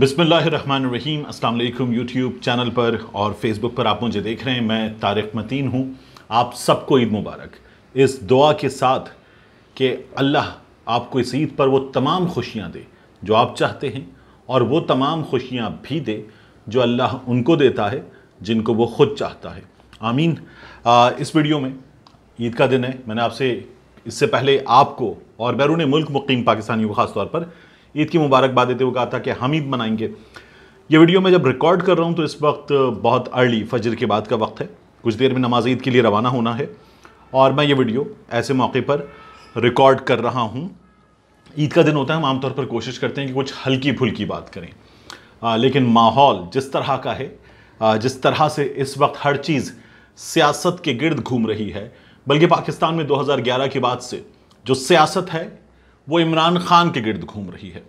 बिसमीम अल्लाम YouTube channel पर और फेसबुक पर आप मुझे देख रहे हैं मैं तारक़ मतीन हूँ आप सबको ईद मुबारक इस दुआ के साथ कि अल्लाह आपको इस ईद पर वो तमाम खुशियाँ दे जो आप चाहते हैं और वो तमाम खुशियाँ भी दे जो अल्लाह उनको देता है जिनको वो खुद चाहता है आमीन आ, इस वीडियो में ईद का दिन है मैंने आपसे इससे पहले आपको और बैरून मुल्क मुकीम पाकिस्तानियों को ख़ास तौर पर ईद की मुबारकबाद देते हुए कहा था कि हम ईद मनाएंगे ये वीडियो मैं जब रिकॉर्ड कर रहा हूँ तो इस वक्त बहुत अर्ली फजर के बाद का वक्त है कुछ देर में नमाज ईद के लिए रवाना होना है और मैं ये वीडियो ऐसे मौके पर रिकॉर्ड कर रहा हूँ ईद का दिन होता है हम आमतौर पर कोशिश करते हैं कि कुछ हल्की फुल्की बात करें आ, लेकिन माहौल जिस तरह का है आ, जिस तरह से इस वक्त हर चीज़ सियासत के गिर्द घूम रही है बल्कि पाकिस्तान में 2011 के बाद से जो सियासत है वो इमरान खान के गिर्द घूम रही है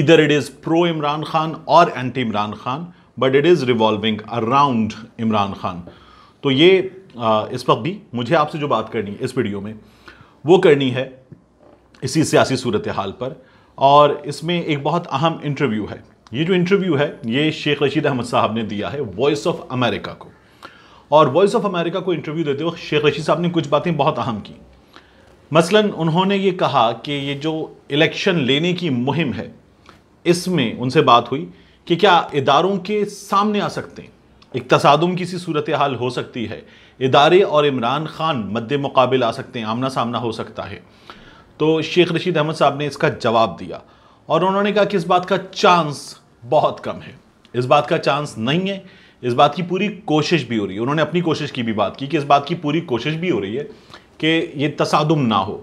इधर it is pro Imran Khan और anti Imran Khan but it is revolving around Imran Khan तो ये आ, इस वक्त भी मुझे आपसे जो बात करनी है इस वीडियो में वो करनी है इसी सियासी सूरत हाल पर और इसमें एक बहुत अहम इंटरव्यू है ये जो इंटरव्यू है ये शेख रशीद अहमद साहब ने दिया है वॉइस ऑफ अमेरिका को और वॉइस ऑफ अमेरिका को इंटरव्यू देते वक्त शेख रशीद साहब ने कुछ बातें बहुत अहम की मसलन उन्होंने ये कहा कि ये जो इलेक्शन लेने की मुहिम है इसमें उनसे बात हुई कि क्या इदारों के सामने आ सकते हैं एक तसादम की सी सूरत हाल हो सकती है इदारे और इमरान खान मद्द मुकाबिल आ सकते हैं आमना सामना हो सकता है तो शेख रशीद अहमद साहब ने इसका जवाब दिया और उन्होंने कहा कि इस बात का चांस बहुत कम है इस बात का चांस नहीं है इस बात की पूरी कोशिश भी हो रही है उन्होंने अपनी कोशिश की भी बात की कि इस बात की पूरी कोशिश भी हो रही है कि ये तसादम ना हो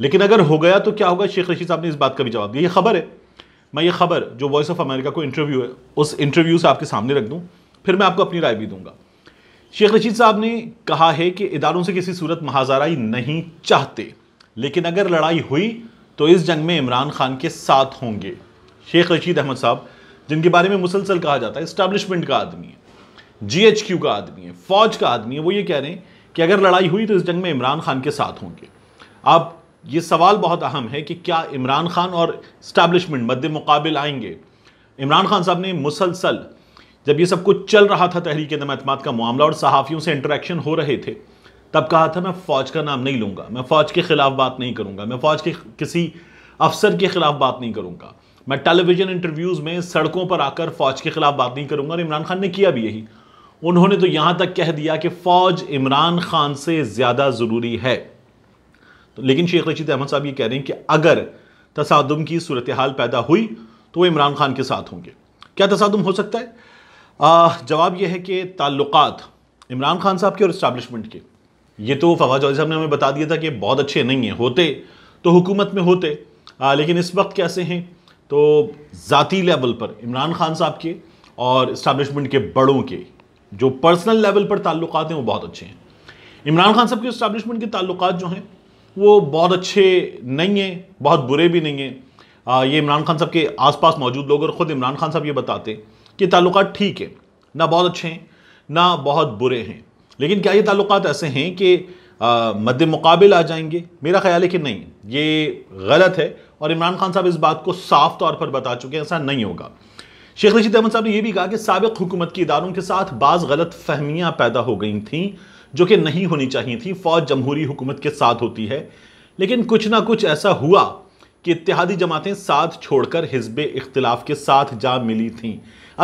लेकिन अगर हो गया तो क्या होगा शेख रशीद साहब ने इस बात का भी जवाब दिया ये खबर है मैं ये खबर जो वॉइस ऑफ अमेरिका को इंटरव्यू है उस इंटरव्यू से आपके सामने रख दूँ फिर मैं आपको अपनी राय भी दूंगा शेख रशीद साहब ने कहा है कि इदारों से किसी सूरत महाजाराई नहीं चाहते लेकिन अगर लड़ाई हुई तो इस जंग में इमरान खान के साथ होंगे शेख रशीद अहमद साहब जिनके बारे में मुसलसल कहा जाता है इस्टबलिशमेंट का आदमी है जी एच क्यू का आदमी है फौज का आदमी है वो ये कह रहे हैं कि अगर लड़ाई हुई तो इस जंग में इमरान खान के साथ होंगे अब ये सवाल बहुत अहम है कि क्या इमरान खान और इस्टेब्लिशमेंट मद्द मुकाबिल आएंगे इमरान खान साहब ने मुसलसल जब ये सब कुछ चल रहा था तहरीक नमतमात का मामला और सहाफ़ियों से इंटरेक्शन हो रहे थे तब कहा था मैं फ़ौज का नाम नहीं लूँगा मैं फ़ौज के ख़िलाफ़ बात नहीं करूँगा मैं फ़ौज के किसी अफसर के ख़िलाफ़ बात नहीं करूँगा मैं टेलीविज़न इंटरव्यूज़ में सड़कों पर आकर फ़ौज के ख़िलाफ़ बात नहीं करूँगा और इमरान खान ने किया भी यही उन्होंने तो यहाँ तक कह दिया कि फ़ौज इमरान ख़ान से ज़्यादा ज़रूरी है तो लेकिन शेख रशीद अहमद साहब ये कह रहे हैं कि अगर तसादम की सूरत हाल पैदा हुई तो वह इमरान ख़ान के साथ होंगे क्या तसादम हो सकता है जवाब यह है कि ताल्लुक इमरान खान साहब के और इस्टाब्लिशमेंट के ये तो फवाज चौधरी साहब ने हमें बता दिया था कि बहुत अच्छे नहीं हैं होते तो हुकूमत में होते आ, लेकिन इस वक्त कैसे हैं तो ज़ाती लेवल पर इमरान खान साहब के और इस्टबलिशमेंट के बड़ों के जो पर्सनल लेवल पर ताल्लुक हैं वो बहुत अच्छे हैं इमरान खान साहब के इस्टबलिशमेंट के ताल्लुक जो हैं वो बहुत अच्छे नहीं हैं बहुत बुरे भी नहीं हैं ये इमरान खान साहब के आसपास मौजूद लोग और ख़ुद इमरान खान साहब ये बताते कि ताल्लुक ठीक है ना बहुत अच्छे हैं ना बहुत बुरे हैं लेकिन क्या ये ताल्लुक ऐसे हैं कि मद मुकाबिल आ जाएंगे मेरा ख्याल है कि नहीं ये गलत है और इमरान खान साहब इस बात को साफ तौर पर बता चुके हैं ऐसा नहीं होगा शेख रशीद अहमद साहब ने यह भी कहा कि सबक हुकूमत के इदारों के साथ बाज़ गलत फहमियाँ पैदा हो गई थी जो कि नहीं होनी चाहिए थी फ़ौज जमहूरी हुकूमत के साथ होती है लेकिन कुछ ना कुछ ऐसा हुआ कि इतिहादी जमातें साथ छोड़कर हिजब इख्तलाफ के साथ जा मिली थीं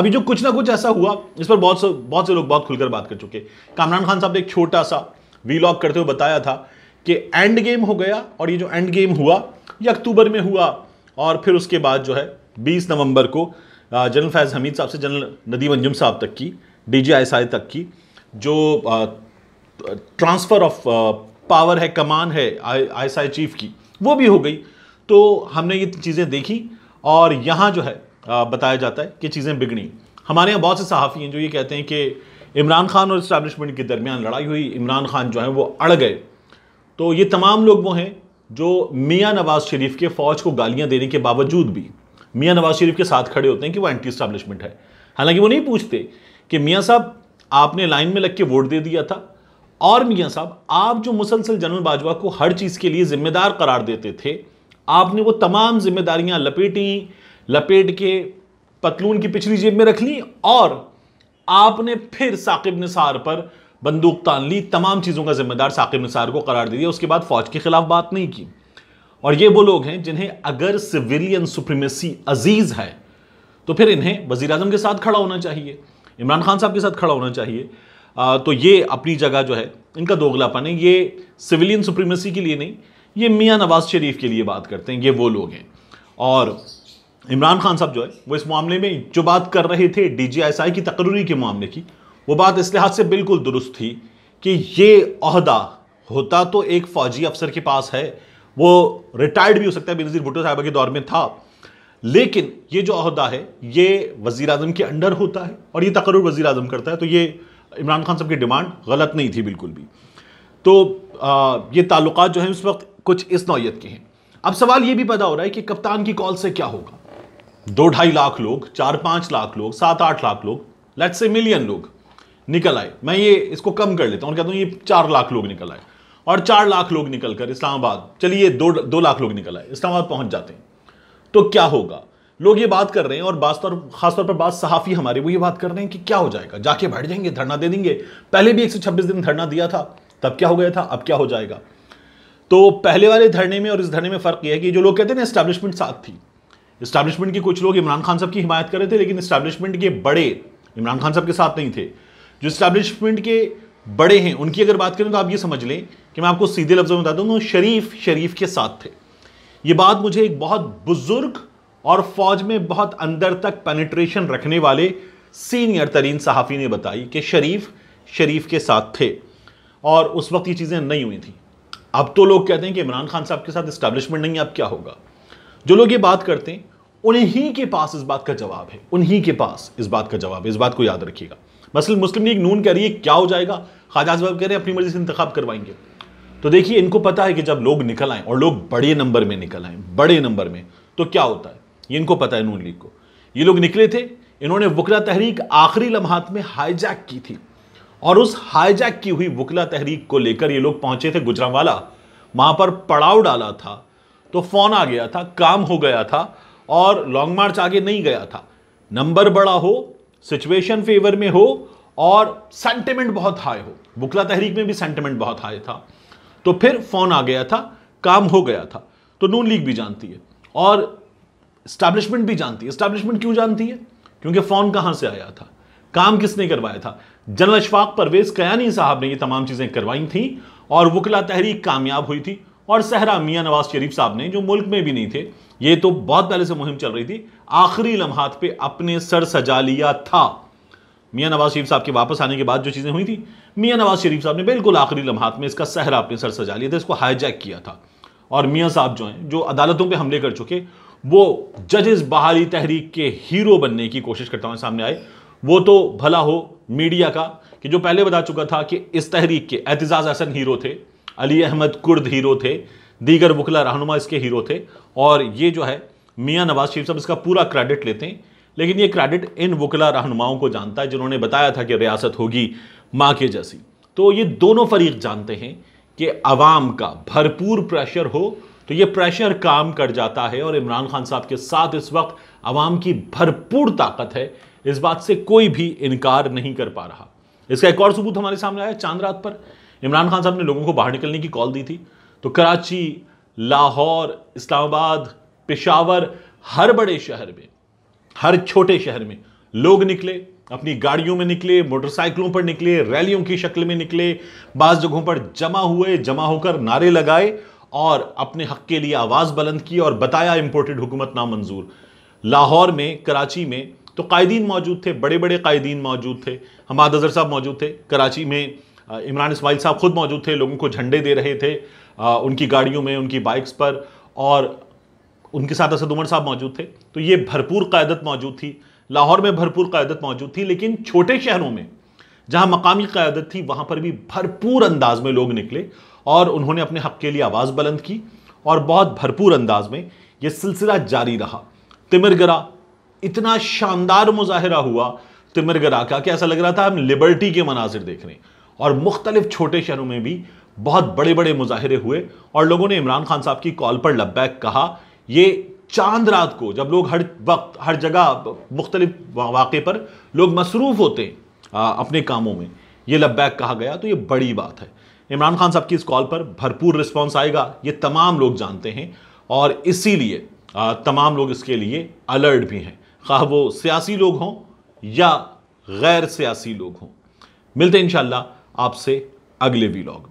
अभी जो कुछ ना कुछ ऐसा हुआ इस पर बहुत से बहुत से लोग बहुत खुलकर बात कर चुके कामरान खान साहब ने एक छोटा सा वीलॉग करते हुए बताया था कि एंड गेम हो गया और ये जो एंड गेम हुआ ये अक्टूबर में हुआ और फिर उसके बाद जो है बीस नवंबर को जनरल फैज़ हमीद साहब से जनरल नदीम अंजुम साहब तक की डी जी तक की जो ट्रांसफ़र ऑफ पावर है कमान है आई एस चीफ की वो भी हो गई तो हमने ये चीज़ें देखी और यहाँ जो है आ, बताया जाता है कि चीज़ें बिगड़ी हमारे यहाँ बहुत से सहाफ़ी हैं जो ये कहते हैं कि इमरान खान और इस्टबलिशमेंट के दरमियान लड़ाई हुई इमरान खान जो है वो अड़ गए तो ये तमाम लोग वो हैं जो मियाँ नवाज़ शरीफ के फ़ौज को गालियाँ देने के बावजूद भी मियाँ नवाज शरीफ के साथ खड़े होते हैं कि वो एंटी इस्टेब्लिशमेंट है हालांकि वो नहीं पूछते कि मियाँ साहब आपने लाइन में लग के वोट दे दिया था और मियाँ साहब आप जो मुसलसल जनरल बाजवा को हर चीज़ के लिए जिम्मेदार करार देते थे आपने वो तमाम जिम्मेदारियाँ लपेटी लपेट के पतलून की पिछली जेब में रख ली और आपने फिर साकिब निसार पर बंदूक तान ली तमाम चीज़ों का जिम्मेदार साकिब निसार को करार दे दिया उसके बाद फौज के खिलाफ बात नहीं की और ये वो लोग हैं जिन्हें अगर सिविलियन सुप्रीमेसी अजीज है तो फिर इन्हें वजी के साथ खड़ा होना चाहिए इमरान खान साहब के साथ खड़ा होना चाहिए आ, तो ये अपनी जगह जो है इनका दोगलापन है ये सिविलियन सुप्रीमेसी के लिए नहीं ये मियाँ नवाज शरीफ के लिए बात करते हैं ये वो लोग हैं और इमरान खान साहब जो है वो इस मामले में जो बात कर रहे थे डी जी एस आई की तकरीरी के मामले की वो बात इस लिहाज से बिल्कुल दुरुस्त थी कि ये अहदा होता तो एक फ़ौजी अफसर के पास है वो रिटायर्ड भी हो सकता है बेनजीर भुट्टो साहबा के दौर में था लेकिन ये जो अहदा है ये वज़ी अजम के अंडर होता है और ये तकर वज़ी अजम करता है तो ये इमरान खान साहब की डिमांड गलत नहीं थी बिल्कुल भी तो आ, ये ताल्लुक जो हैं उस वक्त कुछ इस नौीयत के हैं अब सवाल ये भी पैदा हो रहा है कि कप्तान की कॉल से क्या होगा दो ढाई लाख लोग चार पाँच लाख लोग सात आठ लाख लोग लेट्स से मिलियन लोग निकल आए मैं ये इसको कम कर लेता हूँ और कहता हूँ ये चार लाख लोग निकल आए और चार लाख लोग निकलकर इस्लामाबाद चलिए दो दो लाख लोग निकल आए इस्लामाबाद पहुंच जाते हैं तो क्या होगा लोग ये बात कर रहे हैं और बास्तौर खासतौर पर बात सहाफ़ी हमारे वो ये बात कर रहे हैं कि क्या हो जाएगा जाके बैठ जाएंगे धरना दे देंगे पहले भी एक दिन धरना दिया था तब क्या हो गया था अब क्या हो जाएगा तो पहले वाले धरने में और इस धरने में फ़र्क यह है कि जो लोग कहते हैं ना इस्टेब्लिशमेंट साथ थी इस्टेब्लिशमेंट के कुछ लोग इमरान खान साहब की हिमायत कर रहे थे लेकिन इस्टेब्लिशमेंट के बड़े इमरान खान साहब के साथ नहीं थे जो इस्टेब्लिशमेंट के बड़े हैं उनकी अगर बात करें तो आप ये समझ लें कि मैं आपको सीधे लफ्ज़ों में बता दूँ शरीफ शरीफ के साथ थे ये बात मुझे एक बहुत बुज़ुर्ग और फौज में बहुत अंदर तक पेनिट्रेशन रखने वाले सीनियर तरीन सहाफ़ी ने बताई कि शरीफ शरीफ के साथ थे और उस वक्त ये चीज़ें नहीं हुई थी अब तो लोग कहते हैं कि इमरान खान साहब के साथ इस्टेब्लिशमेंट नहीं है अब क्या होगा जो लोग ये बात करते हैं उन्हीं के पास इस बात का जवाब है उन्हीं के पास इस बात का जवाब है इस बात को याद रखिएगा मसल मुस्लिम लीग नून कह रही है क्या हो जाएगा खाजा साहब कह रहे हैं अपनी मर्जी से इंतखब करवाएंगे तो देखिए इनको पता है कि जब लोग निकल आए और लोग बड़े नंबर में निकल आए बड़े नंबर में तो क्या होता है ये इनको पता है नून लीग को ये लोग निकले थे इन्होंने वकला तहरीक आखिरी लम्हात में हाईजैक की थी और उस हाईजैक की हुई वकला तहरीक को लेकर ये लोग पहुंचे थे गुजरावाला वहां पर पड़ाव डाला था तो फोन आ गया था काम हो गया था और लॉन्ग मार्च आगे नहीं गया था नंबर बड़ा हो सिचुएशन फेवर में हो और सेंटिमेंट बहुत हाई हो वकला तहरीक में भी सेंटिमेंट बहुत हाई था तो फिर फोन आ गया था काम हो गया था तो नून लीग भी जानती है और स्टैब्लिशमेंट भी जानती है स्टैब्लिशमेंट क्यों जानती है क्योंकि फोन कहाँ से आया था काम किसने करवाया था जनरल अशफाक परवेज कयानी साहब ने ये तमाम चीज़ें करवाई थी और वकला तहरीक कामयाब हुई थी और सहरा मियाँ नवाज शरीफ साहब ने जो मुल्क में भी नहीं थे ये तो बहुत पहले से मुहिम चल रही थी आखिरी लम्हात पे अपने सर सजा लिया था मियाँ नवाज शरीफ साहब के वापस आने के बाद जो चीज़ें हुई थी मियाँ नवाज शरीफ साहब ने बिल्कुल आखिरी लम्हात में इसका सहरा अपने सर सजा लिया था इसको हाईजैक किया था और मियाँ साहब जो हैं जो अदालतों पर हमले कर चुके वो जजेस बहाली तहरीक के हीरो बनने की कोशिश करता हूँ सामने आए वो तो भला हो मीडिया का कि जो पहले बता चुका था कि इस तहरीक के एतजाज़ हसन हीरो थे अली अहमद कुर्द हीरो थे दीगर वकला रहनुमा इसके हीरो थे और ये जो है मियाँ नवाज शरीफ साहब इसका पूरा क्रेडिट लेते हैं लेकिन ये क्रेडिट इन वकला रहनुमाओं को जानता है जिन्होंने बताया था कि रियासत होगी माँ के जैसी तो ये दोनों फरीक जानते हैं कि आवाम का भरपूर प्रेशर हो तो ये प्रेशर काम कर जाता है और इमरान खान साहब के साथ इस वक्त आवाम की भरपूर ताकत है इस बात से कोई भी इनकार नहीं कर पा रहा इसका एक और सबूत हमारे सामने आया चांद रात पर इमरान खान साहब ने लोगों को बाहर निकलने की कॉल दी थी तो कराची लाहौर इस्लामाबाद पेशावर हर बड़े शहर में हर छोटे शहर में लोग निकले अपनी गाड़ियों में निकले मोटरसाइकिलों पर निकले रैलियों की शक्ल में निकले बाज जगहों पर जमा हुए जमा होकर नारे लगाए और अपने हक के लिए आवाज़ बुलंद की और बताया इम्पोर्टेड हुकूमत नामंजूर लाहौर में कराची में तो कायदीन मौजूद थे बड़े बड़े कायदीन मौजूद थे हमाद अजहर साहब मौजूद थे कराची में इमरान इसमाइल साहब खुद मौजूद थे लोगों को झंडे दे रहे थे उनकी गाड़ियों में उनकी बाइक्स पर और उनके साथ असद उमर साहब मौजूद थे तो ये भरपूर क़्यादत मौजूद थी लाहौर में भरपूर क़्यादत मौजूद थी लेकिन छोटे शहरों में जहाँ मकामी क़्यादत थी वहाँ पर भी भरपूर अंदाज में लोग निकले और उन्होंने अपने हक़ के लिए आवाज़ बुलंद की और बहुत भरपूर अंदाज में ये सिलसिला जारी रहा तिमरगरा इतना शानदार मुजाहरा हुआ तिमरगरा का कि ऐसा लग रहा था हम लिबर्टी के मनाजिर देख रहे हैं और मुख्तलिफ छोटे शहरों में भी बहुत बड़े बड़े मुजाहरे हुए और लोगों ने इमरान खान साहब की कॉल पर लब्बैक कहा ये चांद रात को जब लोग हर वक्त हर जगह मुख्तलिफ वाक़े पर लोग मसरूफ़ होते हैं आ, अपने कामों में ये लब्बैक कहा गया तो ये बड़ी बात है इमरान खान साहब की इस कॉल पर भरपूर रिस्पॉन्स आएगा ये तमाम लोग जानते हैं और इसीलिए तमाम लोग इसके लिए अलर्ट भी हैं खा वो सियासी लोग हों या गैर सियासी लोग हों मिलते हैं इन आपसे अगले वीलॉग